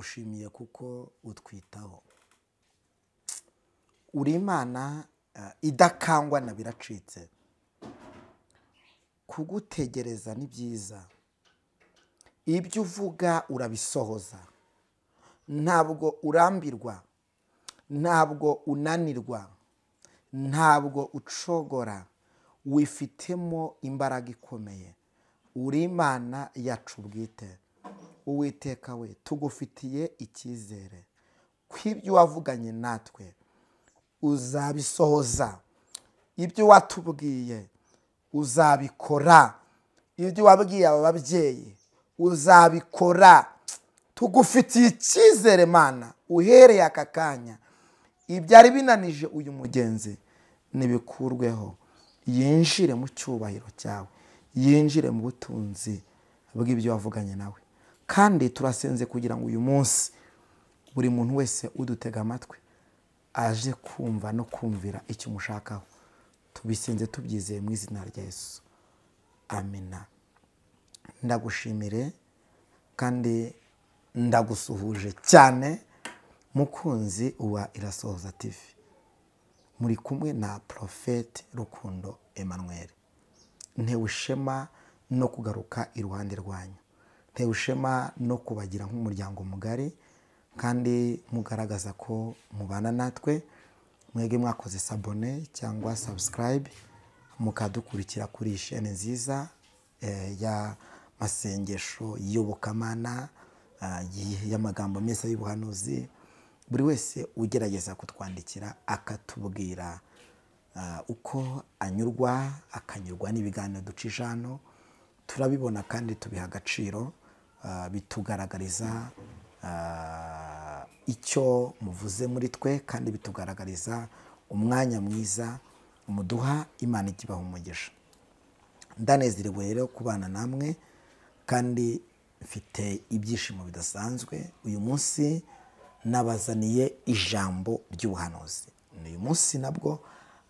turagushimiye kuko utwitaho uri imana eh, idakangwa na biracitse kugutegereza ni byiza ibyo uvuga urabisohoza ntabwo urambirwa ntabwo unanirwa ntabwo ucogora wifitemo imbaraga ikomeye uri imana yacu bwite uwiteka we tugufitiye icyizere ko ibyo wavuganye natwe uzabisohoza ibyo watubwiye uzabikora ibyo wabwiye aba babyeyi uzabikora tugufitiye icyizere mana uhereye aka kanya ibyari binanije uyu mugenzi ntibikurweho yinjire mu cyubahiro cyawe yinjire mu butunzi bw'ibyo wavuganye nawe kandi turasenze kugira ngo uyu munsi buri muntu wese udutega amatwi aje kumva no kumvira icyo umushakaho tubisenze tubyizeye mu izina rya Yesu amina ndagushimire kandi ndagusuhuje cyane mukunzi wa irasohoza tivi muri kumwe na porofeti rukundo Emmanuel ntewe ishema no kugaruka iruhande rwanyu ntewe ishema no kubagira nk'umuryango mugari kandi mugaragaza ko mubana natwe mwebwe mwakoze sabone cyangwa sabusikarayibe mukadukurikira kuri iyi sheni nziza eh, y'amasengesho y'iyobokamana eh, y'amagambo meza y'ubuhanuzi buri wese ugerageza kutwandikira akatubwira eh, uko anyurwa akanyurwa n'ibiganiro ducisha hano turabibona kandi tubiha agaciro Ah, bitugaragariza ah, icyo muvuze muri twe kandi bitugaragariza umwanya mwiza muduha imana ikibaha umugisha ndanezerewe rero kubana namwe kandi mfite ibyishimo bidasanzwe uyu munsi nabazaniye ijambo ry'ubuhanuzi ni uyu munsi nabwo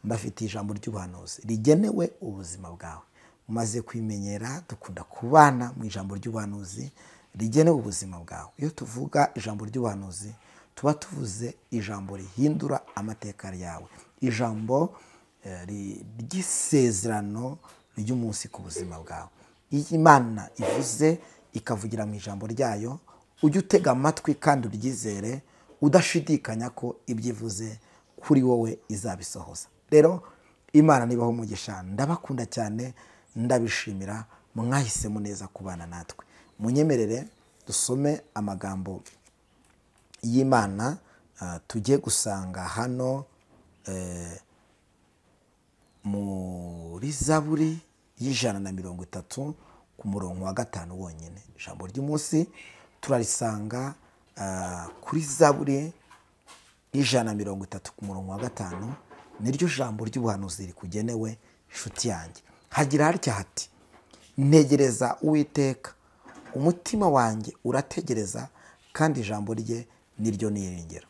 mbafite ijambo ry'ubuhanuzi rigenewe ubuzima bwawe umaze kwimenyera dukunda kubana mu ijambo ry'ubuhanuzi rigenewe ubuzima bwawe iyo tuvuga ijambo ry'ubuhanuzi tuba tuvuze ijambo rihindura amateka yawe ijambo eh, ry'isezerano ry'umunsi ku buzima bwawe iyo imana ivuze ikavugira mu ijambo ryayo ujye utega amatwi kandi uryizere udashidikanya ko ibyo ivuze kuri wowe izabisohoza rero imana nibaho umugisha ndabakunda cyane ndabishimira mwahisemo neza kubana natwe munyemerere dusome amagambo y'imana ah, tujye gusanga hano eh, muri zaburi y'ijana na mirongo itatu ku murongo wa gatanu wonyine ijambo ry'umunsi turarisanga ah, kuri zaburi y'ijana na mirongo itatu ku murongo wa gatanu niryo jambo ry'ubuhanuzi rikugenewe inshuti yanjye hagira hatya hati ntegereza uwiteka umutima wanjye urategereza kandi ijambo rye niryo niringiro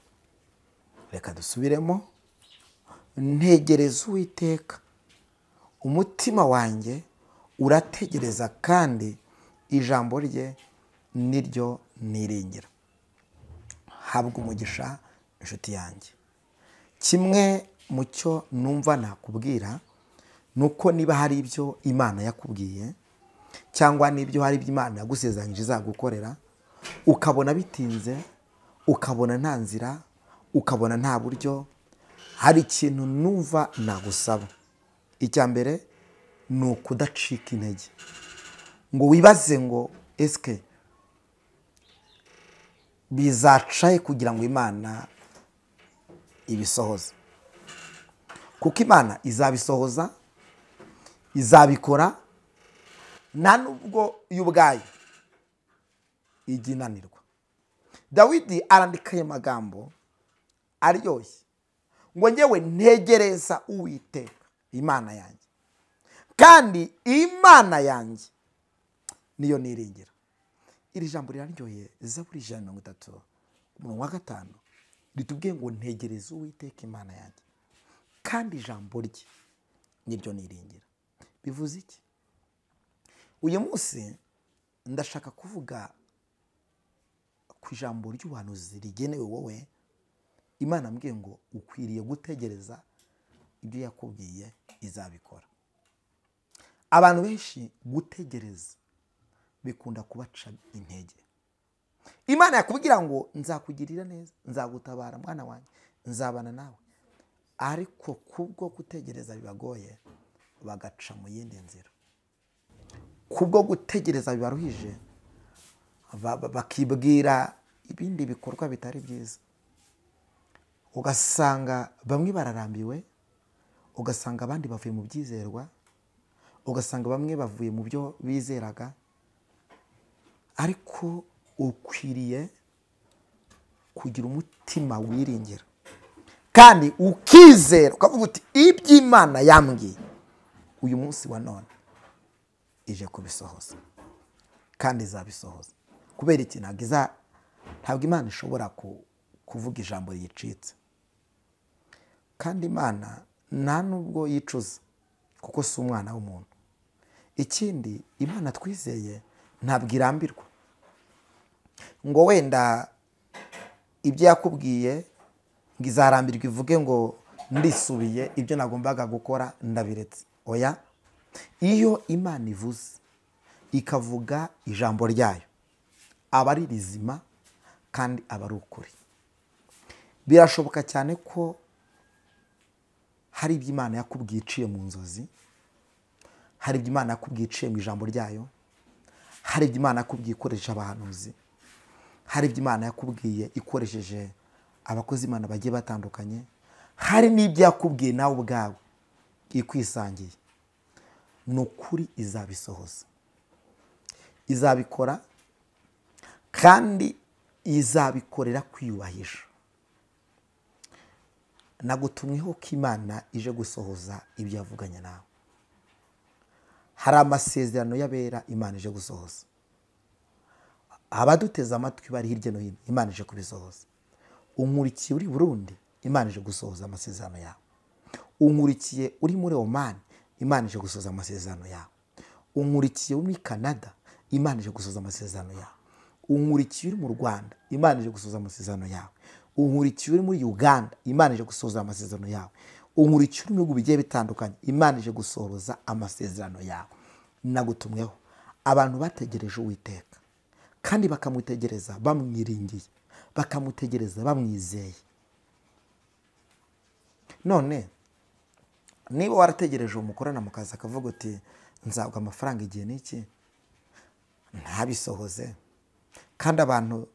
reka dusubiremo ntegereza uwiteka umutima wanjye urategereza kandi ijambo rye niryo niringira habwa umugisha inshuti yanjye kimwe mu cyo numva nakubwira ni uko niba hari ibyo imana yakubwiye cyangwa n'ibyo hari ibyo imana yagusezeranyije izagukorera ukabona bitinze ukabona nta nzira ukabona nta buryo hari ikintu numva nagusaba icya mbere ni ukudacika intege ngo wibaze ngo esike bizacaye kugira ngo imana ibisohoze kuko imana izabisohoza izabikora nta nubwo yo ubwayo ijya inanirwa dawidi arandika ayo magambo aryoshye ngo ngewe ntegereza uwiteka imana yanjye kandi imana yanjye niyo niringira iri jambo riraryoheye zaburi ijana na mirongo itatu umurongo wa gatanu ritubwiye ngo ntegereze uwiteka imana yanjye kandi ijambo rye niryo niringira bivuze iki uyu munsi ndashaka kuvuga ku ijambo ry'ubuhanuzi rigenewe wowe imana mbwiye ngo ukwiriye gutegereza ibyo yakubwiye izabikora abantu benshi gutegereza bikunda kubaca intege imana yakubwira ngo nzakugirira neza nzagutabara mwana wanjye nzabana nawe ariko kubwo gutegereza bibagoye bagaca mu yindi nzira kubwo gutegereza bibaruhije bakibwira ibindi bikorwa bitari byiza ugasanga bamwe bararambiwe ugasanga abandi bavuye mu byizerwa ugasanga bamwe bavuye mu byo bizeraga ariko ukwiriye kugira umutima wiringira kandi ukizera ukavuga uti iby'imana yambwiye uyu munsi wa none ije kubisohoza kandi izabisohoza kubera iki ntabwo iza ntabwo imana ishobora kuvuga ijambo riyicitse kandi imana nta nubwo yicuza kuko si umwana w'umuntu ikindi imana twizeye ntabwo irambirwa ngo wenda ibyo yakubwiye ngo izarambirwa ivuge ngo ndisubiye ibyo nagombaga gukora ndabiretse oya iyo imana ivuze ikavuga ijambo ryayo aba ari rizima kandi aba ari ukuri birashoboka cyane ko hari ibyo imana yakubwiye iciye mu nzozi hari ibyo imana yakubwiye iciye mu ijambo ryayo hari ibyo imana yakubwiye ikoresha abahanuzi hari ibyo imana yakubwiye ikoresheje abakozi imana bagiye batandukanye hari n'ibyo yakubwiye nawe ubwawe ikwisangiye ni ukuri izabisohoza izabikora kandi izabikorera kwiyubahisha nagutumweho ko imana ije gusohoza ibyo yavuganye nawe hari amasezerano y'abera imana ije gusohoza abaduteze amatwi bari hirya no hino imana ije kubisohoza unkurikiye uri burundi imana ije gusohoza amasezerano yawe unkurikiye uri muri omani imana ije gusoza amasezerano yawe unkurikiye wo muri canada imana ije gusoza amasezerano yawe unkurikiye uri mu rwanda imana ije gusoza amasezerano yawe unkurikiye uri muri uganda imana ije gusoza amasezerano yawe unkurikiye uri mu bihugu bigiye bitandukanye imana ije gusohoza amasezerano yawe nagutumweho abantu bategereje uwiteka kandi bakamutegereza bamwiringiye bakamutegereza bamwizeye none niba warategereje uwo mukorana mu kazi akavuga uti nzabwa amafaranga igihe n'iki ntabisohoze kandi abantu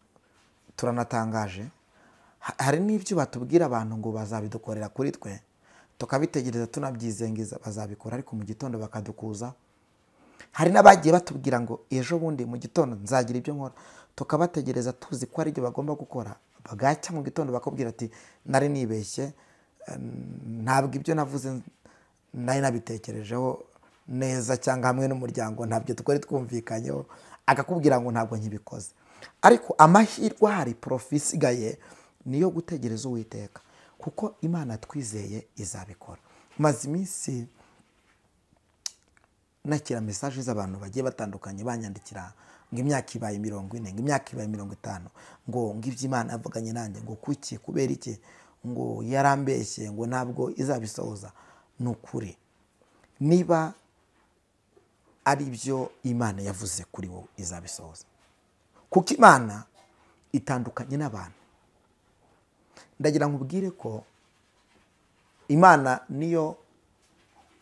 turanatangaje hari n'ibyo batubwira abantu ngo bazabidukorera kuri twe tukabitegereza tunabyizengiza bazabikora ariko mu gitondo bakadukuza hari n'abagiye batubwira ngo ejo bundi mu gitondo nzagira ibyo nkora tukabategereza tuzi ko ari ibyo bagomba gukora bagacya mu gitondo bakubwira ati nari nibeshye ntabwo ibyo navuze nari nabitekerejeho neza cyangwa hamwe n'umuryango ntabyo twari twumvikanyeho akakubwira ngo ntabwo nkibikoze ariko amahirwe hari porofi isigaye niyo gutegereza uwiteka kuko imana twizeye izabikora maze iminsi nakira mesaje z'abantu bagiye batandukanye banyandikira ngo imyaka ibaye mirongo ine ngo imyaka ibaye mirongo itanu ngo ngo imana avuganye nanjye ngo kuki kubera iki ngo yarambeshye ngo ntabwo izabisohoza ni ukuri niba ari byo imana yavuze kuri wowe izabisohoza kuko imana itandukanye n'abantu ndagira ngo ubwire ko imana niyo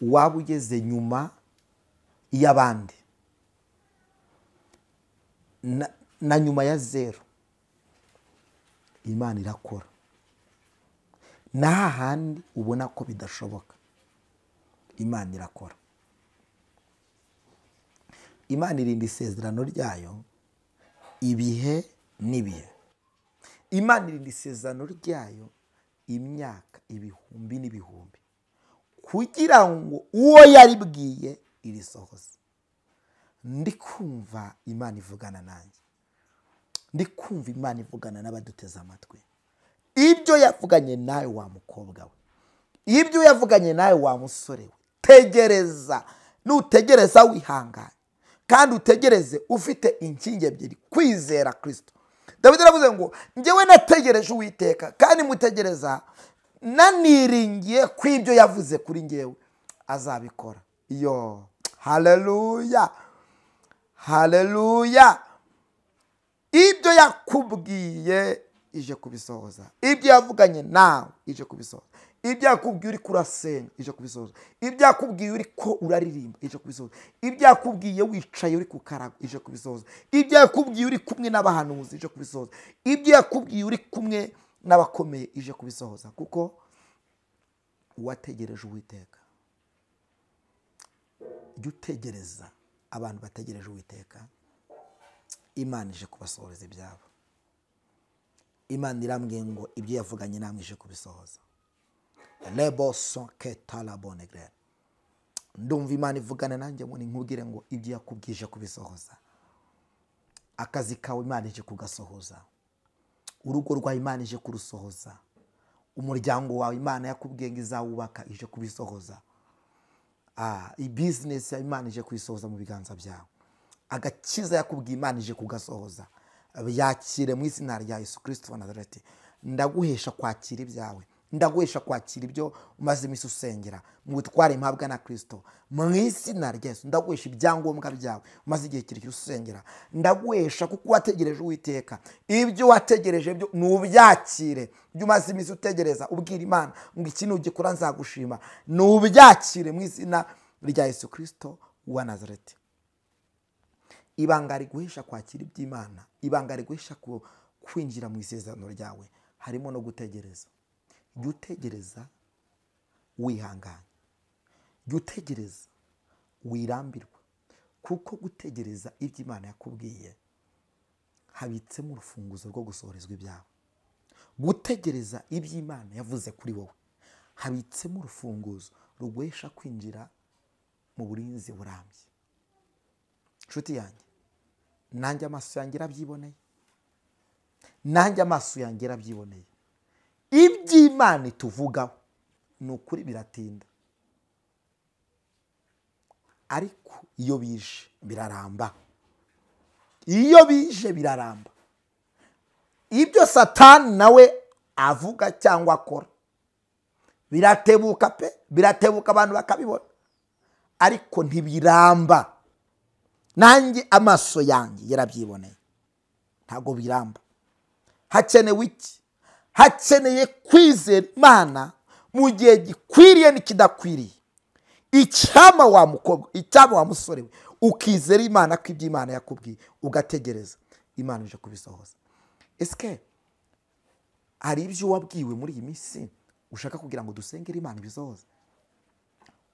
waba ugeze nyuma y'abandi na nyuma ya zeru imana irakora ni hahandi ubona ko bidashoboka imana irakora imana irinda isezerano ryayo ibihe n'ibihe imana irinda isezerano ryayo imyaka ibihumbi n'ibihumbi kugira ngo uwo yaribwiye irisohoze ndi kumva imana ivugana nanjye ndi kumva imana ivugana n'abaduteze amatwi ibyo yavuganye nawe wa mukobwa we ibyo yavuganye nawe wa musore we tegereza nutegereza wihangane kandi utegereze ufite inkingi ebyiri kwizera kirisito dawidi aravuze ngo ngewe nategereje uwiteka kandi mutegereza naniringiye ku ibyo yavuze kuri ngewe azabikora yo hareruya hareruya ibyo yakubwiye ije kubisohoza ibyo yavuganye nawe ije kubisohoza ibyo yakubwiye uri kurasenya ije kubisohoza ibyo yakubwiye uri ko uraririmba ije kubisohoza ibyo yakubwiye wicaye uri ku ije kubisohoza ibyo yakubwiye uri kumwe n'abahanuzi ije kubisohoza ibyo yakubwiye uri kumwe n'abakomeye ije kubisohoza kuko uwategereje uwiteka jya utegereza abantu bategereje uwiteka imana ije kubasohoreza ibyabo imana irambwiye ngo ibyo yavuganye namwije kubisohoza rebo soke tarabonegere ndumva imana ivugane nanjye ngo nkubwire ngo ibyo yakubwije kubisohoza akazi kawe imana ije kugasohoza urugo rwa imana ije kurusohoza umuryango wawe imana yakubwiye ngo izawubaka ije kubisohoza bizinesi yawe imana ije kuyisohoza mu biganza byawe agakiza yakubwiye imana ije kugasohoza yakire mu izina rya yesu kirisito nazareti ndaguhesha kwakira ibyawe ndaguhesha kwakira ibyo umaze iminsi usengera mu butware mpabwa na kirisito mu izina rya yesu ndaguhesha ibyangombwa byawe umaze igihe kirekire usengera ndaguhesha kuko wategereje uwiteka ibyo wategereje byo nubyakire ibyo umaze iminsi utegereza ubwira imana ngo iki nugikora nzagushima nubyakire mu izina rya yesu kirisito wa nazareti ibanga riguhesha kwakira iby'imana ibanga riguhesha kwinjira mu isezerano ryawe harimo no gutegereza jya utegereza wihanganye jya utegereza wirambirwa kuko gutegereza ibyo imana yakubwiye habitsemo urufunguzo rwo gusohorezwa ibyawe gutegereza iby'imana yavuze kuri wowe habitsemo urufunguzo ruguhesha kwinjira mu burinzi burambye inshuti yanjye nanjye amaso yanjye arabyiboneye nanjye amaso yanjye arabyiboneye iby'imana ituvugaho ni ukuri biratinda ariko iyo bije biraramba iyo bije biraramba ibyo satani nawe avuga cyangwa akora biratebuka pe biratebuka abantu bakabibona ariko ntibiramba nanjye amaso yanjye yarabyiboneye ntabwo biramba hakenewe iki hakeneye kwizera imana mu gihe gikwiriye n'ikidakwiriye icyama wa mukobwa icyama wa musore we ukizera imana ko imana yakubwiye ugategereza imana ije kubisohoza esike hari ibyo wabwiwe muri iyi minsi ushaka kugira ngo dusengere imana ibisohoze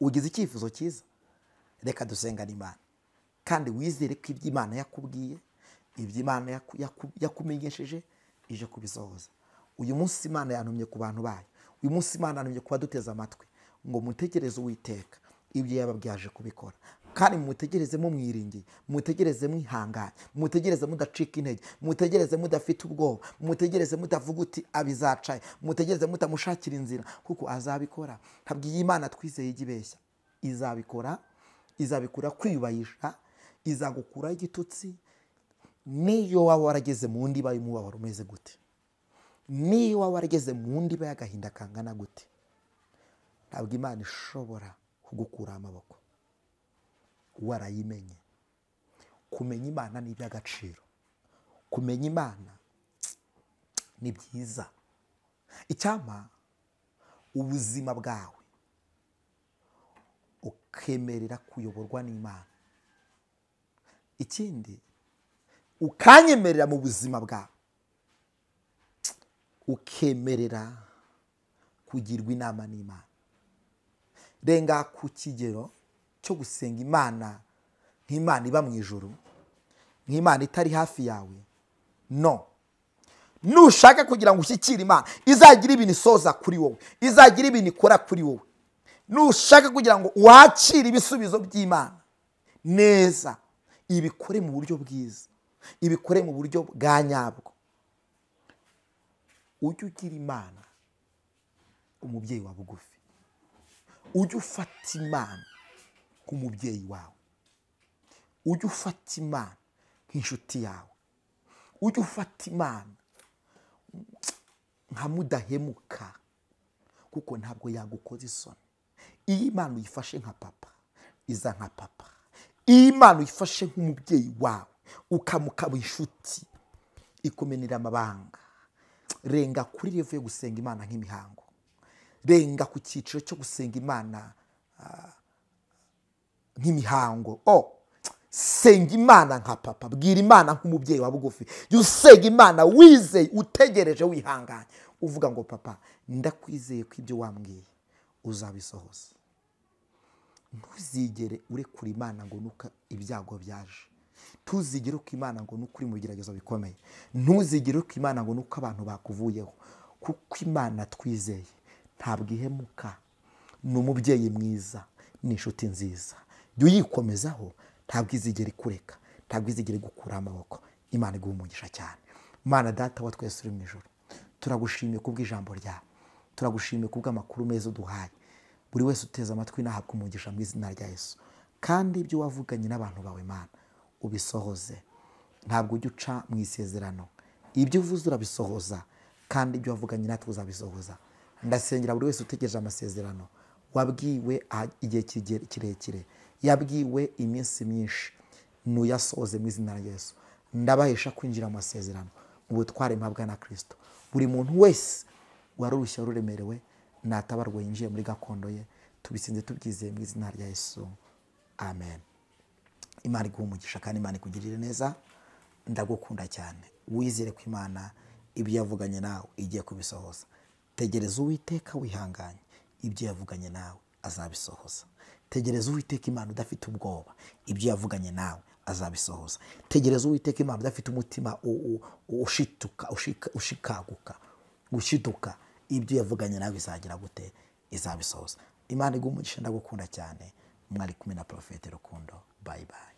ugize icyifuzo cyiza reka dusengane imana kandi wizere ko ibyo imana yakubwiye ibyo imana yakumenyesheje ije kubisohoza uyu munsi imana yantumye ku bantu bayo uyu munsi imana yantumye kuba duteze amatwi ngo mutegereze uwiteka ibyo byaje kubikora kandi mutegereze mwiringiye mutegereze mwihanganye mutegereze mudacika intege mutegereze mudafite ubwoba mutegereze mudavuga uti abizacaye mutegereze mutamushakira inzira kuko azabikora habwiye imana twizeye ijya ibeshya izabikora izabikora kwiyubahisha izagukuraho igitutsi n'iyo waba warageze mu ndiba y'umubabaro umeze gute n'iyo waba warageze mu ndiba y'agahinda kangana gute ntabwo imana ishobora kugukuraho amaboko warayimenye kumenya imana ni iby'agaciro kumenya imana ni byiza icyampa ubuzima bwawe ukemerera kuyoborwa n'imana ikindi ukanyemerera mu buzima bwawe ukemerera kugirwa inama n'imana renga ku kigero cyo gusenga imana nk'imana iba mu ijoro nk'imana itari hafi yawe no nushaka kugira ngo ushyikire imana izagira ibintu isoza kuri wowe izagira ibintu ikora kuri wowe nushaka kugira ngo wakire ibisubizo by'imana neza ibikore mu buryo bwiza ibikore mu buryo bwa nyabwo ujye ugira imana umubyeyi wa bugufi ujye ufata imana nk'umubyeyi wawe ujye ufata imana nk'inshuti yawe ujye ufata imana nka mudahemuka kuko ntabwo yagukoze isoni iyi imana uyifashe nka papa iza nka papa iyo imana uyifashe nk'umubyeyi wawe ukamukaba inshuti ikumenera amabanga renga kuri revo yo gusenga imana nk'imihango renga ku cyiciro cyo gusenga imana ah, nk'imihango o oh, senga imana nka papa bwira imana nk'umubyeyi wa bugufi jya usenga imana wize utegereje wihanganye uvuga ngo papa ndakwizeye ko ibyo wambwiye uzabisohoza ntuzigere urekura imana ngo nuka ibyago byaje ntuzigere uko imana ngo nuko uri mu bigeragezo bikomeye ntuzigere uko imana ngo nuko abantu bakuvuyeho kuko imana twizeye ntabwo ihemuka ni umubyeyi mwiza ni inshuti nziza jya uyikomezaho ntabwo izigera ikureka ntabwo izigera igukuraho amaboko imana iguha umugisha cyane Mana data wa twese uri mu ijoro turagushimiye kubw'ijambo ryawe turagushimiye kubw'amakuru meza uduhaye buri wese uteze amatwi nahabwa umugisha mu izina rya Yesu kandi ibyo wavuganye n'abantu bawe mana ubisohoze ntabwo ujya uca mu isezerano ibyo uvuze urabisohoza kandi ibyo wavuganye natwe uzabisohoza ndasengera buri wese utegereje amasezerano wabwiwe igihe kirekire yabwiwe iminsi myinshi nuyasohoze mu izina rya Yesu ndabahesha kwinjira mu masezerano mu butware mpabwa na kirisito buri muntu wese wari urushya ruremerewe natabarwa yinjiye muri gakondo ye tubisinze tubyizeye mu izina rya Yesu amen imana iguha umugisha kandi imana ikugirire neza ndagukunda cyane wizere ko imana ibyo yavuganye nawe igiye kubisohoza tegereza uwiteka wihanganye ibyo yavuganye nawe azabisohoza tegereza uwiteka imana udafite ubwoba ibyo yavuganye nawe azabisohoza tegereza uwiteka imana udafite umutima ushikaguka gushiduka ibyo yavuganye nawe bizagira gute izabisohoza imana iguha umugisha ndagukunda cyane mwari kumwe na porofete rukundo bayi bayi